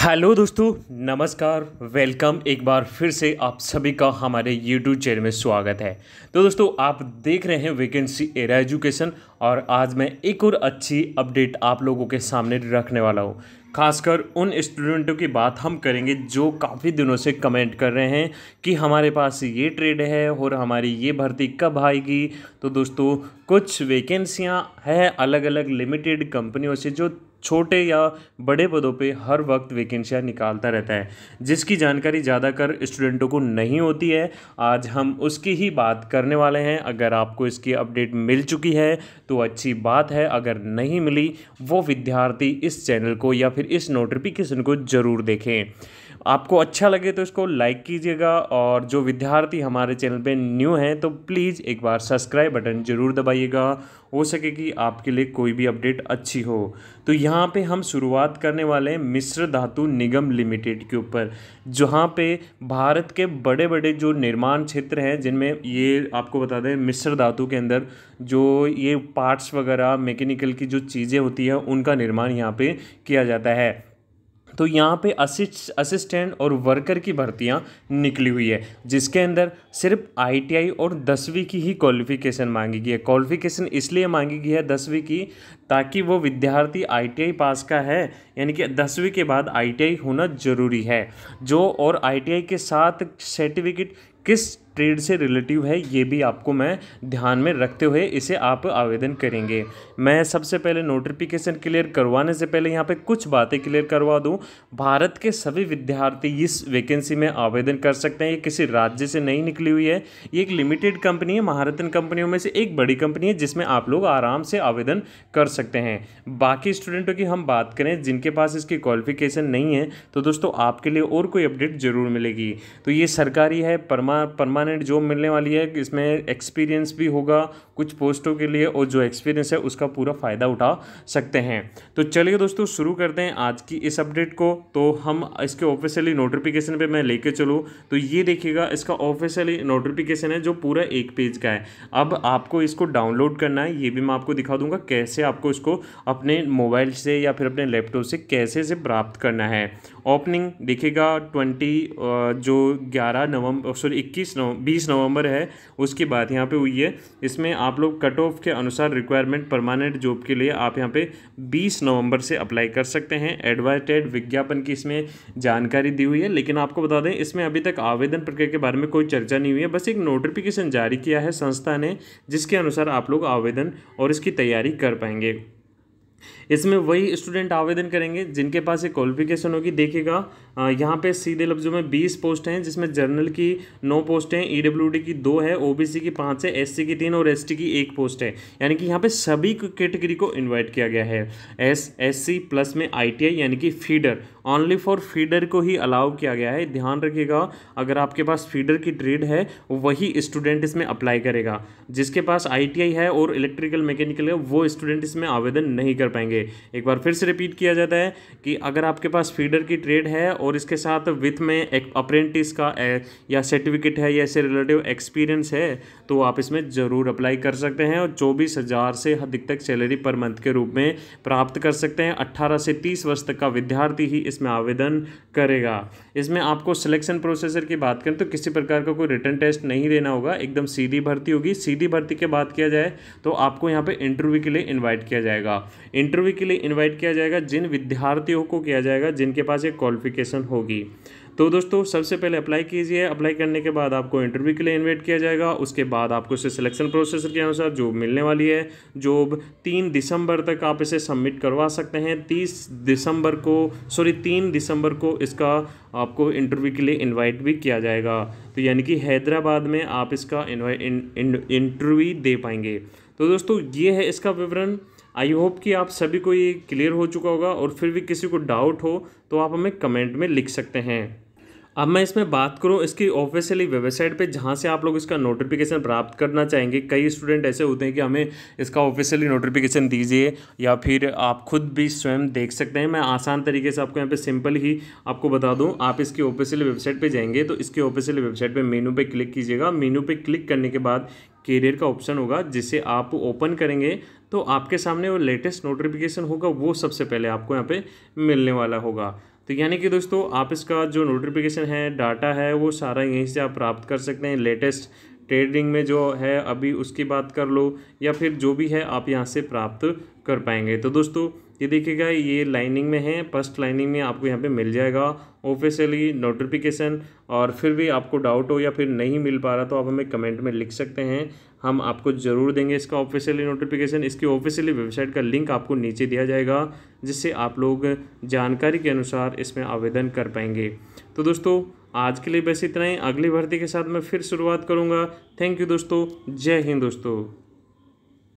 hello दोस्तों नमस्कार welcome एक बार फिर से आप सभी का हमारे यूट्यूब चैनल में स्वागत है तो दोस्तों आप देख रहे हैं वैकेंसी एरा एजुकेशन और आज मैं एक और अच्छी अपडेट आप लोगों के सामने रखने वाला हूँ खासकर उन स्टूडेंटों की बात हम करेंगे जो काफ़ी दिनों से कमेंट कर रहे हैं कि हमारे पास ये ट्रेड है और हमारी ये भर्ती कब आएगी तो दोस्तों कुछ वैकेंसियाँ हैं अलग अलग लिमिटेड कंपनियों से जो छोटे या बड़े पदों पे हर वक्त वैकेंसियाँ निकालता रहता है जिसकी जानकारी ज़्यादातर स्टूडेंटों को नहीं होती है आज हम उसकी ही बात करने वाले हैं अगर आपको इसकी अपडेट मिल चुकी है तो अच्छी बात है अगर नहीं मिली वो विद्यार्थी इस चैनल को या फिर इस नोटिफिकेशन को ज़रूर देखें आपको अच्छा लगे तो इसको लाइक कीजिएगा और जो विद्यार्थी हमारे चैनल पे न्यू हैं तो प्लीज़ एक बार सब्सक्राइब बटन ज़रूर दबाइएगा हो सके कि आपके लिए कोई भी अपडेट अच्छी हो तो यहाँ पे हम शुरुआत करने वाले हैं मिश्र धातु निगम लिमिटेड के ऊपर जहाँ पे भारत के बड़े बड़े जो निर्माण क्षेत्र हैं जिनमें ये आपको बता दें मिश्र धातु के अंदर जो ये पार्ट्स वगैरह मैकेनिकल की जो चीज़ें होती हैं उनका निर्माण यहाँ पे किया जाता है तो यहाँ पे असिस्ट असिस्टेंट और वर्कर की भर्तियाँ निकली हुई है जिसके अंदर सिर्फ आईटीआई और दसवीं की ही क्वालिफिकेशन मांगी गई है क्वालिफिकेशन इसलिए मांगी गई है दसवीं की ताकि वो विद्यार्थी आईटीआई पास का है यानी कि दसवीं के बाद आईटीआई होना ज़रूरी है जो और आईटीआई के साथ सर्टिफिकेट किस ट्रेड से रिलेटिव है ये भी आपको मैं ध्यान में रखते हुए इसे आप आवेदन करेंगे मैं सबसे पहले नोटिफिकेशन क्लियर करवाने से पहले यहाँ पे कुछ बातें क्लियर करवा दूँ भारत के सभी विद्यार्थी इस वैकेंसी में आवेदन कर सकते हैं ये किसी राज्य से नहीं निकली हुई है ये एक लिमिटेड कंपनी है महारत्न कंपनियों में से एक बड़ी कंपनी है जिसमें आप लोग आराम से आवेदन कर सकते हैं बाकी स्टूडेंटों की हम बात करें जिनके जिनके पास इसकी क्वालिफिकेशन नहीं है तो दोस्तों आपके लिए और कोई अपडेट ज़रूर मिलेगी तो ये सरकारी है परमानेंट जॉब मिलने वाली है इसमें एक्सपीरियंस भी होगा कुछ पोस्टों के लिए और जो एक्सपीरियंस है उसका पूरा फ़ायदा उठा सकते हैं तो चलिए दोस्तों शुरू करते हैं आज की इस अपडेट को तो हम इसके ऑफिशियली नोटिफिकेशन पे मैं लेके चलूँ तो ये देखिएगा इसका ऑफिशियली नोटिफिकेशन है जो पूरा एक पेज का है अब आपको इसको डाउनलोड करना है ये भी मैं आपको दिखा दूंगा कैसे आपको इसको अपने मोबाइल से या फिर अपने लैपटॉप से कैसे से प्राप्त करना है ओपनिंग देखिएगा ट्वेंटी जो ग्यारह नवंबर सॉरी इक्कीस नव बीस नवंबर है उसके बाद यहाँ पे हुई है इसमें आप लोग कट ऑफ के अनुसार रिक्वायरमेंट परमानेंट जॉब के लिए आप यहाँ पे बीस नवंबर से अप्लाई कर सकते हैं एडवर्टेड विज्ञापन की इसमें जानकारी दी हुई है लेकिन आपको बता दें इसमें अभी तक आवेदन प्रक्रिया के बारे में कोई चर्चा नहीं हुई है बस एक नोटिफिकेशन जारी किया है संस्था ने जिसके अनुसार आप लोग आवेदन और इसकी तैयारी कर पाएंगे इसमें वही स्टूडेंट आवेदन करेंगे जिनके पास ये क्वालिफिकेशन होगी देखिएगा यहाँ पे सीधे लफ्जों में 20 पोस्ट हैं जिसमें जर्नल की नौ पोस्ट हैं ईडब्ल्यूडी की दो है ओबीसी की पाँच है एससी की तीन और एसटी की एक पोस्ट है यानी कि यहाँ पे सभी कैटेगरी को इन्वाइट किया गया है एस एस प्लस में आई यानी कि फीडर ओनली फॉर फीडर को ही अलाउ किया गया है ध्यान रखिएगा अगर आपके पास फीडर की ट्रेड है वही स्टूडेंट इसमें अप्लाई करेगा जिसके पास आई है और इलेक्ट्रिकल मैकेनिकल है वो स्टूडेंट इसमें आवेदन नहीं कर पाएंगे एक बार फिर से रिपीट किया जाता है कि अगर आपके पास फीडर की ट्रेड है और इसके साथ विथ में एक अप्रेंटिस का या सर्टिफिकेट है या इससे रिलेटिव एक्सपीरियंस है तो आप इसमें ज़रूर अप्लाई कर सकते हैं और चौबीस हज़ार से अधिक तक सैलरी पर मंथ के रूप में प्राप्त कर सकते हैं अट्ठारह से तीस वर्ष तक का विद्यार्थी ही इस इसमें आवेदन करेगा इसमें आपको सिलेक्शन प्रोसेसर की बात करें तो किसी प्रकार का कोई रिटर्न टेस्ट नहीं देना होगा एकदम सीधी भर्ती होगी सीधी भर्ती के बात किया जाए तो आपको यहाँ पे इंटरव्यू के लिए इनवाइट किया जाएगा इंटरव्यू के लिए इन्वाइट किया जाएगा जिन विद्यार्थियों को किया जाएगा जिनके पास एक क्वालिफिकेशन होगी तो दोस्तों सबसे पहले अप्लाई कीजिए अप्लाई करने के बाद आपको इंटरव्यू के लिए इन्वाइट किया जाएगा उसके बाद आपको इसे सिलेक्शन प्रोसेस के अनुसार जॉब मिलने वाली है जॉब तीन दिसंबर तक आप इसे सबमिट करवा सकते हैं तीस दिसंबर को सॉरी तीन दिसंबर को इसका आपको इंटरव्यू के लिए इन्वाइट भी किया जाएगा तो यानी कि हैदराबाद में आप इसका इंटरव्यू दे पाएंगे तो दोस्तों ये है इसका विवरण आई होप कि आप सभी को ये क्लियर हो चुका होगा और फिर भी किसी को डाउट हो तो आप हमें कमेंट में लिख सकते हैं अब मैं इसमें बात करूँ इसकी ऑफिशियली वेबसाइट पे जहाँ से आप लोग इसका नोटिफिकेशन प्राप्त करना चाहेंगे कई स्टूडेंट ऐसे होते हैं कि हमें इसका ऑफिशियली नोटिफिकेशन दीजिए या फिर आप खुद भी स्वयं देख सकते हैं मैं आसान तरीके से आपको यहाँ पे सिंपल ही आपको बता दूँ आप इसकी ऑफिशियली वेबसाइट पर जाएंगे तो इसकी ऑफिशियली वेबसाइट पर मेनू पर क्लिक कीजिएगा मेनू पर क्लिक करने के बाद कैरियर का ऑप्शन होगा जिसे आप ओपन करेंगे तो आपके सामने वो लेटेस्ट नोटिफिकेशन होगा वो सबसे पहले आपको यहाँ पर मिलने वाला होगा तो यानी कि दोस्तों आप इसका जो नोटिफिकेशन है डाटा है वो सारा यहीं से आप प्राप्त कर सकते हैं लेटेस्ट ट्रेडिंग में जो है अभी उसकी बात कर लो या फिर जो भी है आप यहाँ से प्राप्त कर पाएंगे तो दोस्तों ये देखिएगा ये लाइनिंग में है फर्स्ट लाइनिंग में आपको यहाँ पे मिल जाएगा ऑफिशियली नोटिफिकेशन और फिर भी आपको डाउट हो या फिर नहीं मिल पा रहा तो आप हमें कमेंट में लिख सकते हैं हम आपको ज़रूर देंगे इसका ऑफिशियली नोटिफिकेशन इसकी ऑफिशियली वेबसाइट का लिंक आपको नीचे दिया जाएगा जिससे आप लोग जानकारी के अनुसार इसमें आवेदन कर पाएंगे तो दोस्तों आज के लिए बस इतना ही अगली भर्ती के साथ मैं फिर शुरुआत करूँगा थैंक यू दोस्तों जय हिंद दोस्तों